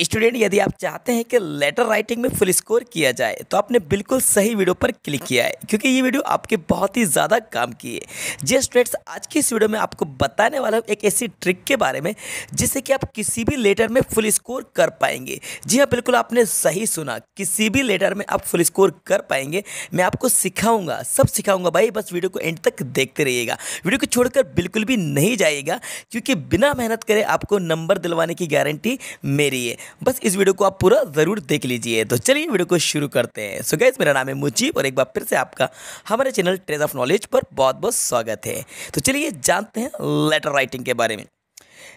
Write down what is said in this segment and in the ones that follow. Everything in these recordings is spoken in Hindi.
स्टूडेंट यदि आप चाहते हैं कि लेटर राइटिंग में फुल स्कोर किया जाए तो आपने बिल्कुल सही वीडियो पर क्लिक किया है क्योंकि ये वीडियो आपके बहुत ही ज़्यादा काम की है जी स्टूडेंट्स आज की इस वीडियो में आपको बताने वाला हूँ एक ऐसी ट्रिक के बारे में जिससे कि आप किसी भी लेटर में फुल स्कोर कर पाएंगे जी हाँ बिल्कुल आपने सही सुना किसी भी लेटर में आप फुल स्कोर कर पाएंगे मैं आपको सिखाऊंगा सब सिखाऊंगा भाई बस वीडियो को एंड तक देखते रहिएगा वीडियो को छोड़कर बिल्कुल भी नहीं जाइएगा क्योंकि बिना मेहनत करे आपको नंबर दिलवाने की गारंटी मेरी है बस इस वीडियो को आप पूरा ज़रूर देख लीजिए तो चलिए वीडियो को शुरू करते हैं सो गैस मेरा नाम है मुजीब और एक बार फिर से आपका हमारे चैनल ट्रेज ऑफ नॉलेज पर बहुत बहुत स्वागत है तो चलिए जानते हैं लेटर राइटिंग के बारे में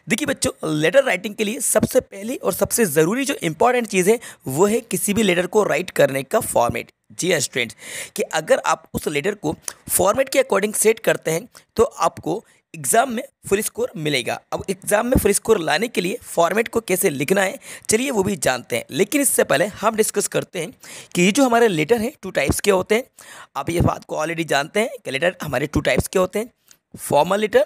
देखिए बच्चों लेटर राइटिंग के लिए सबसे पहली और सबसे ज़रूरी जो इंपॉर्टेंट चीज़ है वो है किसी भी लेटर को राइट करने का फॉर्मेट जी हाँ स्टूडेंट कि अगर आप उस लेटर को फॉर्मेट के अकॉर्डिंग सेट करते हैं तो आपको एग्ज़ाम में फुल स्कोर मिलेगा अब एग्ज़ाम में फुल स्कोर लाने के लिए फॉर्मेट को कैसे लिखना है चलिए वो भी जानते हैं लेकिन इससे पहले हम डिस्कस करते हैं कि ये जो हमारे लेटर हैं टू टाइप्स के होते हैं आप ये बात को ऑलरेडी जानते हैं कि लेटर हमारे टू टाइप्स के होते हैं फॉर्मल लेटर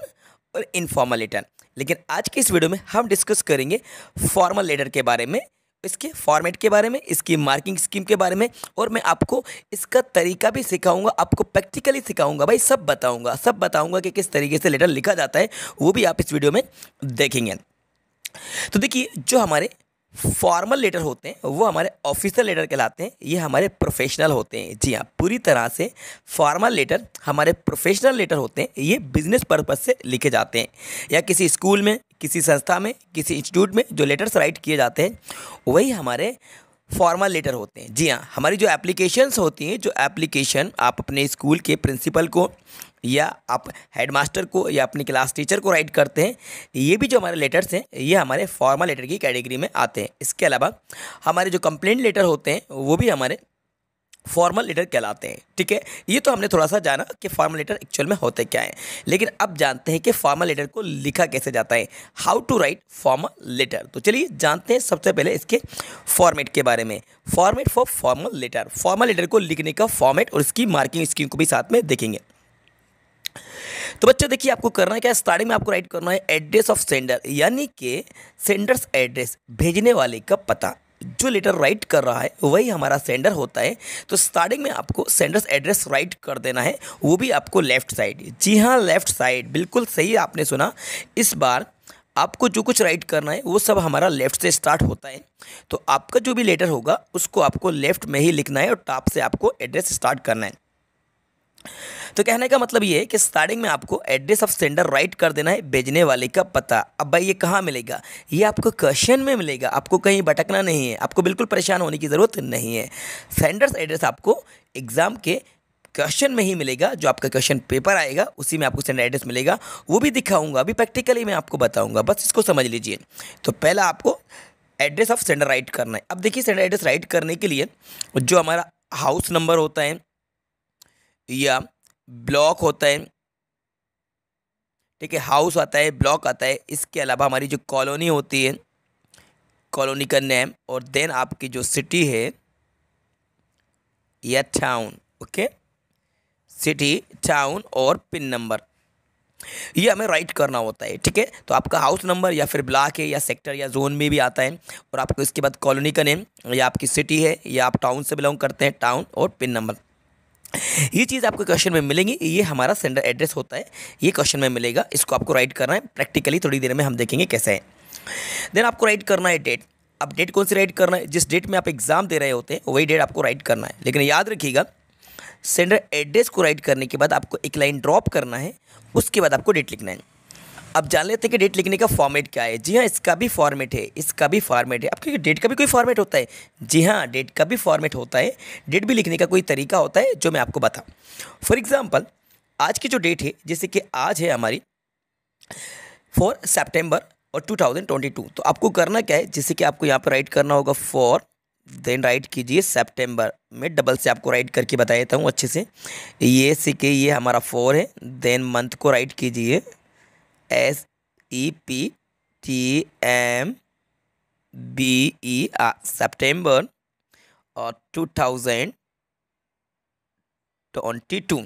और इनफॉर्मल लेटर लेकिन आज के इस वीडियो में हम डिस्कस करेंगे फॉर्मल लेटर के बारे में इसके फॉर्मेट के बारे में इसकी मार्किंग स्कीम के बारे में और मैं आपको इसका तरीका भी सिखाऊंगा आपको प्रैक्टिकली सिखाऊंगा भाई सब बताऊंगा सब बताऊंगा कि किस तरीके से लेटर लिखा जाता है वो भी आप इस वीडियो में देखेंगे तो देखिए जो हमारे फॉर्मल लेटर होते हैं वो हमारे ऑफिशियल लेटर कहलाते हैं ये हमारे प्रोफेशनल होते हैं जी हाँ पूरी तरह से फॉर्मल लेटर हमारे प्रोफेशनल लेटर होते हैं ये बिजनेस पर्पज़ से लिखे जाते हैं या किसी स्कूल में किसी संस्था में किसी इंस्टीट्यूट में जो लेटर्स राइट किए जाते हैं वही हमारे फॉर्मल लेटर होते हैं जी हाँ हमारी जो एप्लीकेशंस होती हैं जो एप्लीकेशन आप अपने स्कूल के प्रिंसिपल को या आप हेडमास्टर को या अपनी क्लास टीचर को राइट करते हैं ये भी जो हमारे लेटर्स हैं ये हमारे फॉर्मल लेटर की कैटेगरी में आते हैं इसके अलावा हमारे जो कंप्लेंट लेटर होते हैं वो भी हमारे फॉर्मल लेटर कहलाते हैं ठीक है ये तो हमने थोड़ा सा जाना कि फॉर्मल लेटर एक्चुअल में होते क्या हैं लेकिन अब जानते हैं कि फॉर्मल लेटर को लिखा कैसे जाता है how to write formal letter तो चलिए जानते हैं सबसे पहले इसके फॉर्मेट के बारे में format for formal letter formal letter को लिखने का फॉर्मेट और इसकी मार्किंग स्कीम को भी साथ में देखेंगे तो बच्चों देखिए आपको करना है क्या स्टार्टिंग में आपको राइट करना है एड्रेस ऑफ सेंडर यानी कि सेंडर्स एड्रेस भेजने वाले का पता जो लेटर राइट कर रहा है वही हमारा सेंडर होता है तो स्टार्टिंग में आपको सेंडर्स एड्रेस राइट कर देना है वो भी आपको लेफ़्ट साइड जी हाँ लेफ़्ट साइड बिल्कुल सही आपने सुना इस बार आपको जो कुछ राइट करना है वो सब हमारा लेफ़्ट से स्टार्ट होता है तो आपका जो भी लेटर होगा उसको आपको लेफ़्ट में ही लिखना है और टॉप से आपको एड्रेस स्टार्ट करना है तो कहने का मतलब ये है कि स्टार्टिंग में आपको एड्रेस ऑफ सेंडर राइट कर देना है भेजने वाले का पता अब भाई ये कहाँ मिलेगा ये आपको क्वेश्चन में मिलेगा आपको कहीं भटकना नहीं है आपको बिल्कुल परेशान होने की ज़रूरत नहीं है सेंडर्स एड्रेस आपको एग्ज़ाम के क्वेश्चन में ही मिलेगा जो आपका क्वेश्चन पेपर आएगा उसी में आपको सेंडर एड्रेस मिलेगा वो भी दिखाऊंगा अभी प्रैक्टिकली मैं आपको बताऊंगा बस इसको समझ लीजिए तो पहला आपको एड्रेस ऑफ सेंडर राइट करना है अब देखिए सेंडर एड्रेस राइट करने के लिए जो हमारा हाउस नंबर होता है या ब्लॉक होता है ठीक है हाउस आता है ब्लॉक आता है इसके अलावा हमारी जो कॉलोनी होती है कॉलोनी का नेम और देन आपकी जो सिटी है या टाउन ओके सिटी टाउन और पिन नंबर ये हमें राइट करना होता है ठीक है तो आपका हाउस नंबर या फिर ब्लॉक है या सेक्टर या जोन में भी आता है और आपको इसके बाद कॉलोनी का नेम या आपकी सिटी है या आप टाउन से बिलोंग करते हैं टाउन और पिन नंबर ये चीज़ आपको क्वेश्चन में मिलेंगी ये हमारा सेंडर एड्रेस होता है ये क्वेश्चन में मिलेगा इसको आपको राइट करना है प्रैक्टिकली थोड़ी देर में हम देखेंगे कैसे है देन आपको राइट करना है डेट अब डेट कौन सी राइट करना है जिस डेट में आप एग्ज़ाम दे रहे होते हैं वही डेट आपको राइट करना है लेकिन याद रखिएगा सेंडर एड्रेस को राइट करने के बाद आपको एक लाइन ड्रॉप करना है उसके बाद आपको डेट लिखना है अब जान लेते हैं कि डेट लिखने का फॉर्मेट क्या है जी हाँ इसका भी फॉर्मेट है इसका भी फॉर्मेट है अब क्योंकि डेट का भी कोई फॉर्मेट होता है जी हाँ डेट का भी फॉर्मेट होता है डेट भी लिखने का कोई तरीका होता है जो मैं आपको बताऊँ फॉर एग्ज़ाम्पल आज की जो डेट है जैसे कि आज है हमारी फोर सेप्टेम्बर और टू तो आपको करना क्या है जैसे कि आपको यहाँ पर राइट करना होगा फोर देन राइट कीजिए सेप्टेम्बर में डबल से आपको राइट करके बता देता हूँ अच्छे से ये से कि ये हमारा फोर है देन मंथ को राइट कीजिए S E P T M B E R September और टू थाउजेंड ट्वेंटी टू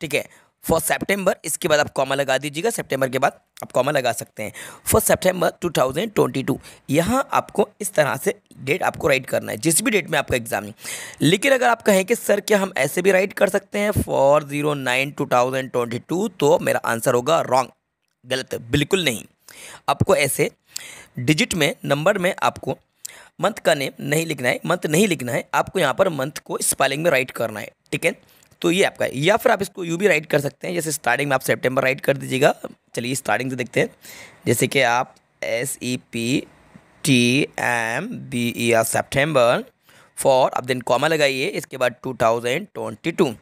ठीक है फॉर सेप्टेम्बर इसके बाद आप कॉमा लगा दीजिएगा सेप्टेम्बर के बाद आप कॉमा लगा सकते हैं फॉर सेप्टेम्बर टू यहाँ आपको इस तरह से डेट आपको राइट करना है जिस भी डेट में आपका एग्ज़ाम है लेकिन अगर आप कहें कि सर क्या हम ऐसे भी राइट कर सकते हैं for zero nine two thousand twenty two तो मेरा आंसर होगा रॉन्ग गलत है बिल्कुल नहीं आपको ऐसे डिजिट में नंबर में आपको मंथ का नेम नहीं लिखना है मंथ नहीं लिखना है आपको यहाँ पर मंथ को स्पेलिंग में राइट करना है ठीक है तो ये आपका है या फिर आप इसको यू भी राइट कर सकते हैं जैसे स्टार्टिंग में आप सेप्टेम्बर राइट कर दीजिएगा चलिए स्टार्टिंग से देखते हैं जैसे कि आप S E P T M B E R September for आप दिन कॉमा लगाइए इसके बाद two thousand twenty two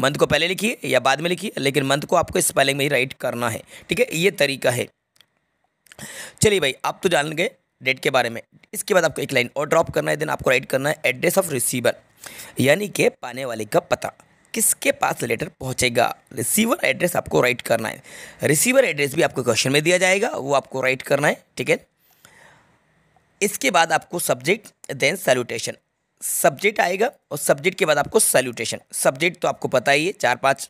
month को पहले लिखिए या बाद में लिखिए लेकिन मंथ को आपको स्पेलिंग में ही राइट करना है ठीक है ये तरीका है चलिए भाई आप तो जान गए डेट के बारे में इसके बाद आपको एक लाइन और ड्रॉप करना है देन आपको राइट करना है एड्रेस ऑफ रिसीवर यानी कि पाने वाले का पता किसके पास लेटर पहुंचेगा रिसीवर एड्रेस आपको राइट करना है रिसीवर एड्रेस भी आपको क्वेश्चन में दिया जाएगा वो आपको राइट करना है ठीक है इसके बाद आपको सब्जेक्ट देन सैल्यूटेशन सब्जेक्ट आएगा और सब्जेक्ट के बाद आपको सैल्यूटेशन सब्जेक्ट तो आपको पता ही है चार पाँच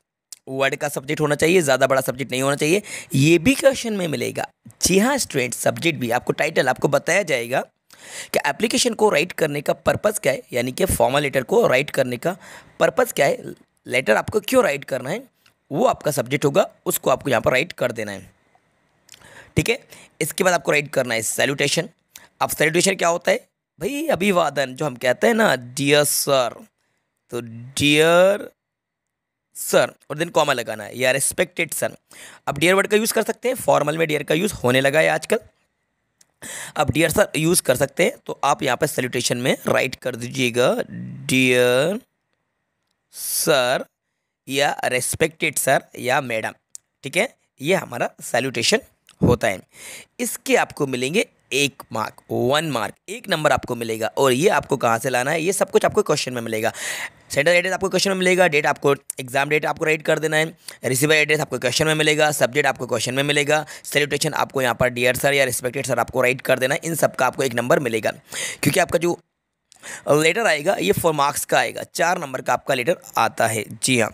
वर्ड का सब्जेक्ट होना चाहिए ज़्यादा बड़ा सब्जेक्ट नहीं होना चाहिए ये भी क्वेश्चन में मिलेगा जी हाँ स्टूडेंट सब्जेक्ट भी आपको टाइटल आपको बताया जाएगा कि एप्लीकेशन को राइट करने का पर्पज़ क्या है यानी कि फॉर्मल लेटर को राइट करने का पर्पज़ क्या है लेटर आपको क्यों राइट करना है वो आपका सब्जेक्ट होगा उसको आपको यहाँ पर राइट कर देना है ठीक है इसके बाद आपको राइट करना है सैल्यूटेशन अब सैल्यूटेशन क्या होता है भाई अभिवादन जो हम कहते हैं ना डियर सर तो डियर सर और दिन कॉमा लगाना है या रिस्पेक्टेड सर अब डियर वर्ड का यूज़ कर सकते हैं फॉर्मल में डियर का यूज़ होने लगा है आजकल अब डियर सर यूज़ कर सकते हैं तो आप यहाँ पर सल्यूटेशन में राइट कर दीजिएगा डियर सर या रेस्पेक्टेड सर या मैडम ठीक है ये हमारा सैल्यूटेशन होता है इसके आपको मिलेंगे एक मार्क वन मार्क एक नंबर आपको मिलेगा और ये आपको कहाँ से लाना है ये सब कुछ आपको क्वेश्चन में मिलेगा सेंटर एड्रेस आपको क्वेश्चन में मिलेगा डेट आपको एग्जाम डेट आपको राइट कर देना है रिसीवर एड्रेस आपको क्वेश्चन में मिलेगा सब्जेक्ट आपको क्वेश्चन में मिलेगा सैल्यूटेशन आपको यहाँ पर डियर सर या रिस्पेक्टेड सर आपको राइट कर देना है इन सब का आपको एक नंबर मिलेगा क्योंकि आपका जो लेटर आएगा ये फोर मार्क्स का आएगा चार नंबर का आपका लेटर आता है जी हाँ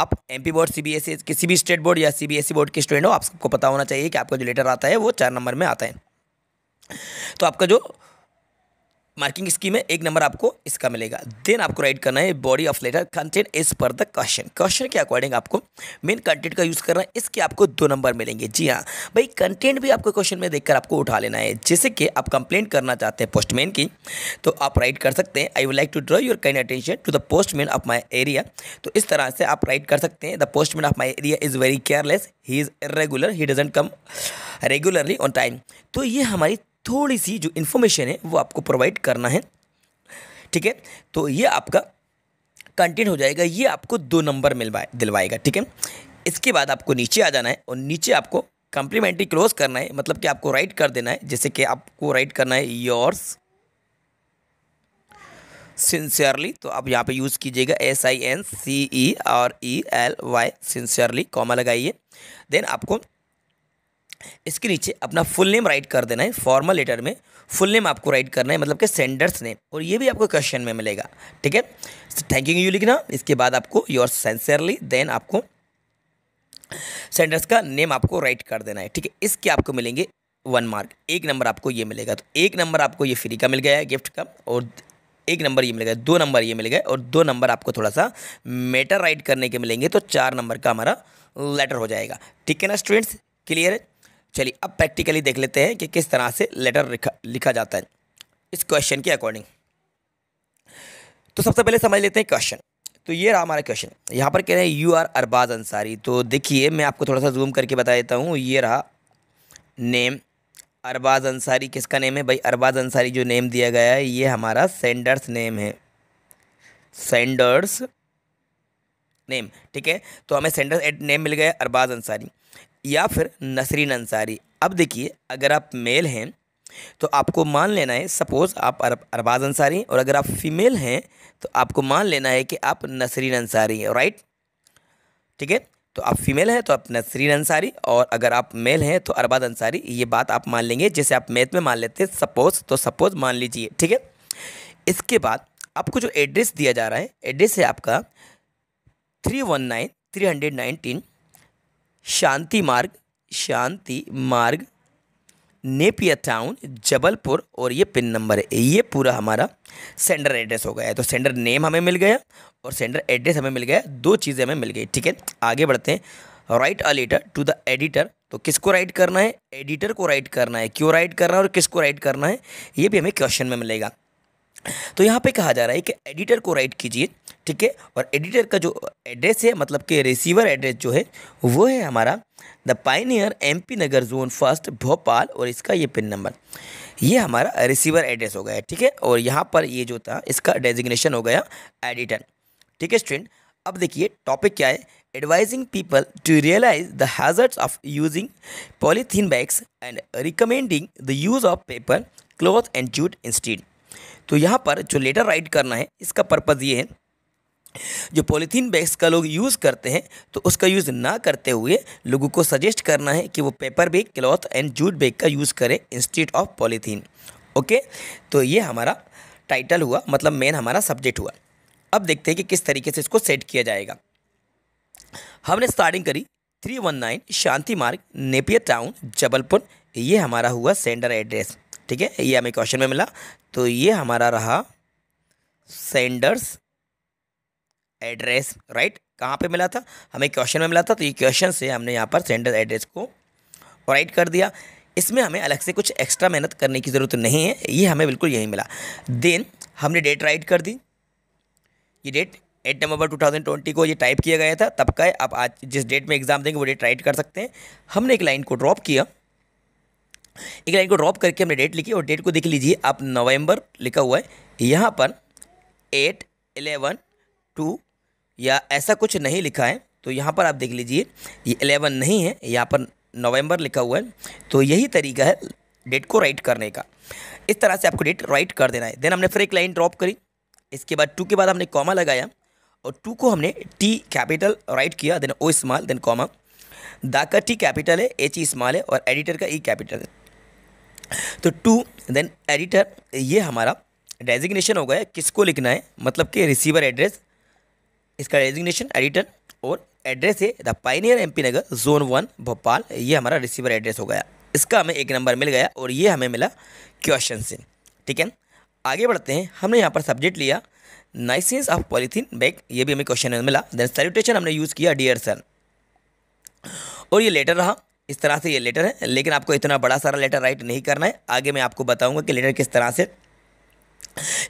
आप M P board C B S E किसी भी स्टेट बोर्ड या C B S E board के स्टूडेंट हो आपको पता होना चाहिए कि आपका जो लेटर आता है वो चार नंबर में आता है तो आपका जो मार्किंग स्कीम है एक नंबर आपको इसका मिलेगा देन आपको राइट करना है body of letter content is per the question question के अकॉर्डिंग आपको मेन कंटेंट का यूज़ करना है इसके आपको दो नंबर मिलेंगे जी हाँ भाई कंटेंट भी आपको क्वेश्चन में देखकर आपको उठा लेना है जैसे कि आप कंप्लेंट करना चाहते हैं पोस्टमैन की तो आप राइट कर सकते हैं I would like to draw your kind attention to the postman of my area तो इस तरह से आप राइट कर सकते हैं the postman of my area is very careless he is regular he doesn't come regularly on time तो ये हमारी थोड़ी सी जो इन्फॉर्मेशन है वो आपको प्रोवाइड करना है ठीक है तो ये आपका कंटेंट हो जाएगा ये आपको दो नंबर मिलवाए दिलवाएगा ठीक है इसके बाद आपको नीचे आ जाना है और नीचे आपको कंप्लीमेंट्री क्लोज करना है मतलब कि आपको राइट कर देना है जैसे कि आपको राइट करना है योर्स सिंसियरली तो आप यहाँ पे यूज़ कीजिएगा S I N C E R E L Y sincerely comma लगाइए देन आपको इसके नीचे अपना फुल नेम राइट कर देना है फॉर्मल लेटर में फुल नेम आपको राइट करना है मतलब कि सेंडर्स नेम और ये भी आपको क्वेश्चन में मिलेगा ठीक है थैंक यू यू लिखना इसके बाद आपको योर सेंसियरली देन आपको सेंडर्स का नेम आपको राइट कर देना है ठीक है इसके आपको मिलेंगे वन मार्क एक नंबर आपको ये मिलेगा तो एक नंबर आपको ये फ्री का मिल गया है गिफ्ट का और एक नंबर ये मिल गया दो नंबर ये मिल गए और दो नंबर आपको थोड़ा सा मेटर राइट करने के मिलेंगे तो चार नंबर का हमारा लेटर हो जाएगा ठीक है ना स्टूडेंट्स क्लियर है चलिए अब प्रैक्टिकली देख लेते हैं कि किस तरह से लेटर लिखा लिखा जाता है इस क्वेश्चन के अकॉर्डिंग तो सबसे पहले समझ लेते हैं क्वेश्चन तो ये रहा हमारा क्वेश्चन यहाँ पर कह रहे हैं यू आर अरबाज अंसारी तो देखिए मैं आपको थोड़ा सा जूम करके बता देता हूँ ये रहा नेम अरबाज अंसारी किसका नेम है भाई अरबाज अंसारी जो नेम दिया गया है ये हमारा सेंडर्स नेम है सेंडर्स नेम ठीक है तो हमें सेंडर्स नेम मिल गया अरबाज अंसारी या फिर नसरीन अंसारी अब देखिए अगर आप मेल हैं तो आपको मान लेना है सपोज़ आप अरब अरबाज अंसारी हैं और अगर आप फीमेल हैं तो आपको मान लेना है कि आप नसरीन अंसारी हैं राइट ठीक है तो आप फीमेल हैं तो आप नसरीन अंसारी और अगर आप मेल हैं तो अरबाज अंसारी ये बात आप मान लेंगे जैसे आप मैथ में मान लेते हैं सपोज़ तो सपोज़ मान लीजिए ठीक है इसके बाद आपको जो एड्रेस दिया जा रहा है एड्रेस है आपका three one nine three hundred nineteen Shanti Marg Shanti मार्ग नेपिया टाउन जबलपुर और ये पिन नंबर है ये पूरा हमारा सेंडर एड्रेस हो गया है तो सेंडर नेम हमें मिल गया और सेंडर एड्रेस हमें मिल गया दो चीज़ें हमें मिल गई ठीक है आगे बढ़ते हैं write a letter to the editor तो किसको राइट करना है एडिटर को राइट करना है क्यों राइट करना है और किसको राइट करना है ये भी हमें क्वेश्चन में मिलेगा तो यहाँ पे कहा जा रहा है कि एडिटर को राइट कीजिए ठीक है और एडिटर का जो एड्रेस है मतलब कि रिसीवर एड्रेस जो है वो है हमारा the Pioneer MP Nagar zone first Bhopal और इसका ये पिन नंबर ये हमारा रिसीवर एड्रेस हो गया ठीक है और यहाँ पर ये जो था इसका डेजिग्नेशन हो गया एडिटर ठीक है स्टूडेंट अब देखिए टॉपिक क्या है advising people to realise the hazards of using polythene bags and recommending the use of paper cloth and jute instead तो यहाँ पर जो लेटर राइट करना है इसका पर्पज़ ये है जो पॉलीथीन बैग्स का लोग यूज़ करते हैं तो उसका यूज़ ना करते हुए लोगों को सजेस्ट करना है कि वो paper bag cloth and jute bag का यूज़ करें इंस्टीट ऑफ पॉलीथीन ओके तो ये हमारा टाइटल हुआ मतलब मेन हमारा सब्जेक्ट हुआ अब देखते हैं कि किस तरीके से इसको सेट किया जाएगा हमने स्टार्टिंग करी थ्री वन नाइन शांति मार्ग नेपियर टाउन जबलपुर ये हमारा हुआ सेंडर एड्रेस ठीक है ये हमें क्वेश्चन में मिला तो ये हमारा रहा सेंडर्स एड्रेस राइट कहाँ पे मिला था हमें क्वेश्चन में मिला था तो ये क्वेश्चन से हमने यहाँ पर सेंडर एड्रेस को राइट कर दिया इसमें हमें अलग से कुछ एक्स्ट्रा मेहनत करने की ज़रूरत नहीं है ये हमें बिल्कुल यही मिला देन हमने डेट राइट कर दी ये डेट एट नवंबर 2020 को ये टाइप किया गया था तब का है आप आज जिस डेट में एग्ज़ाम देंगे वो डेट राइट कर सकते हैं हमने एक लाइन को ड्रॉप किया एक लाइन को ड्रॉप करके हमने डेट लिखी और डेट को देख लीजिए आप नवंबर लिखा हुआ है यहाँ पर एट एलेवन टू या ऐसा कुछ नहीं लिखा है तो यहाँ पर आप देख लीजिए ये एलेवन नहीं है यहाँ पर नवंबर लिखा हुआ है तो यही तरीका है डेट को राइट करने का इस तरह से आपको डेट राइट कर देना है देन हमने फिर एक लाइन ड्रॉप करी इसके बाद टू के बाद हमने कॉमा लगाया और टू को हमने टी कैपिटल राइट किया then O small then comma the का टी कैपिटल है एच ई स्मॉल है और एडिटर का ई e कैपिटल है तो टू देन एडिटर ये हमारा डेजिग्नेशन हो गया किसको लिखना है मतलब कि रिसीवर एड्रेस इसका रेजिग्नेशन एडिटर और एड्रेस है the Pioneer M Nagar zone one Bhopal ये हमारा रिसीवर एड्रेस हो गया इसका हमें एक नंबर मिल गया और ये हमें मिला क्वेश्चन से ठीक है आगे बढ़ते हैं हमने यहाँ पर सब्जेक्ट लिया नाइसेंस ऑफ पॉलीथीन बैग ये भी हमें क्वेश्चन मिला देन सैल्यूटेशन हमने यूज़ किया डियर सर और ये लेटर रहा इस तरह से ये लेटर है लेकिन आपको इतना बड़ा सारा लेटर राइट नहीं करना है आगे मैं आपको बताऊंगा कि लेटर किस तरह से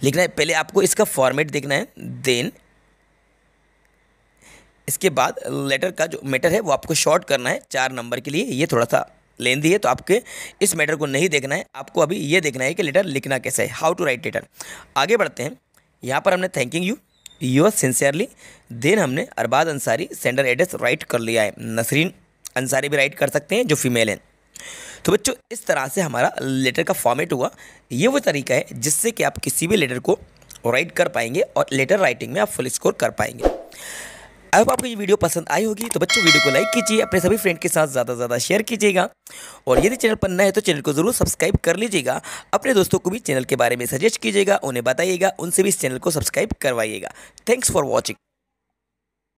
लिखना है पहले आपको इसका फॉर्मेट देखना है देन इसके बाद लेटर का जो मैटर है वो आपको शॉर्ट करना है चार नंबर के लिए ये थोड़ा सा लेंदी है तो आपके इस मैटर को नहीं देखना है आपको अभी ये देखना है कि लेटर लिखना कैसे है हाउ टू राइट लेटर आगे बढ़ते हैं यहाँ पर हमने thanking you your sincerely then हमने Arbaz Ansari sender address write कर लिया है नसरीन अंसारी भी राइट कर सकते हैं जो फीमेल हैं तो बच्चों इस तरह से हमारा लेटर का फॉर्मेट हुआ ये वो तरीका है जिससे कि आप किसी भी लेटर को राइट कर पाएंगे और लेटर राइटिंग में आप फुल स्कोर कर पाएंगे अब आपको ये वीडियो पसंद आई होगी तो बच्चों वीडियो को लाइक कीजिए अपने सभी फ्रेंड के साथ ज़्यादा से ज़्यादा शेयर कीजिएगा और यदि चैनल पर नए है तो चैनल को ज़रूर सब्सक्राइब कर लीजिएगा अपने दोस्तों को भी चैनल के बारे में सजेस्ट कीजिएगा उन्हें बताइएगा उनसे भी इस चैनल को सब्सक्राइब करवाइएगा थैंक्स फॉर वॉचिंग